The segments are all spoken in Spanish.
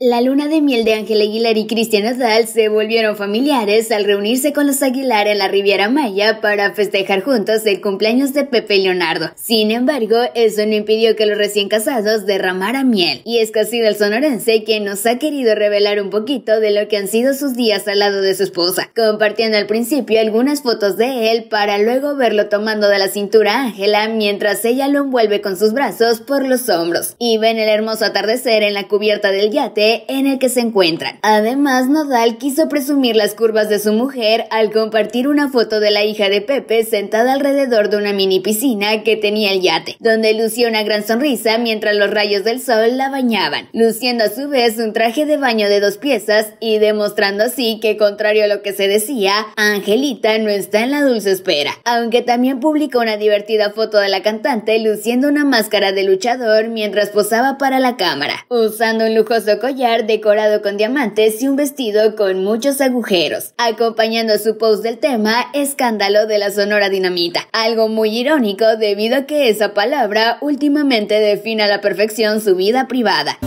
La luna de miel de Ángel Aguilar y Cristian Nadal se volvieron familiares al reunirse con los Aguilar en la Riviera Maya para festejar juntos el cumpleaños de Pepe Leonardo. Sin embargo, eso no impidió que los recién casados derramaran miel. Y es que ha el sonorense quien nos ha querido revelar un poquito de lo que han sido sus días al lado de su esposa, compartiendo al principio algunas fotos de él para luego verlo tomando de la cintura a Ángela mientras ella lo envuelve con sus brazos por los hombros. Y ven el hermoso atardecer en la cubierta del yate en el que se encuentran. Además, Nodal quiso presumir las curvas de su mujer al compartir una foto de la hija de Pepe sentada alrededor de una mini piscina que tenía el yate, donde lucía una gran sonrisa mientras los rayos del sol la bañaban, luciendo a su vez un traje de baño de dos piezas y demostrando así que, contrario a lo que se decía, Angelita no está en la dulce espera. Aunque también publicó una divertida foto de la cantante luciendo una máscara de luchador mientras posaba para la cámara, usando un lujoso collar decorado con diamantes y un vestido con muchos agujeros, acompañando su post del tema Escándalo de la Sonora Dinamita, algo muy irónico debido a que esa palabra últimamente define a la perfección su vida privada.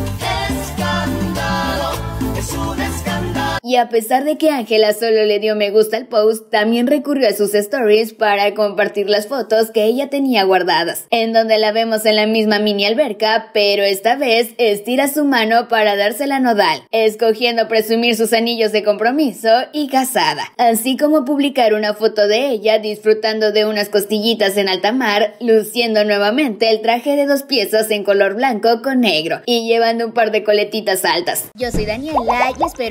Y a pesar de que Ángela solo le dio me gusta al post, también recurrió a sus stories para compartir las fotos que ella tenía guardadas, en donde la vemos en la misma mini alberca, pero esta vez estira su mano para dársela Nodal, escogiendo presumir sus anillos de compromiso y casada, así como publicar una foto de ella disfrutando de unas costillitas en alta mar, luciendo nuevamente el traje de dos piezas en color blanco con negro y llevando un par de coletitas altas. Yo soy Daniela y espero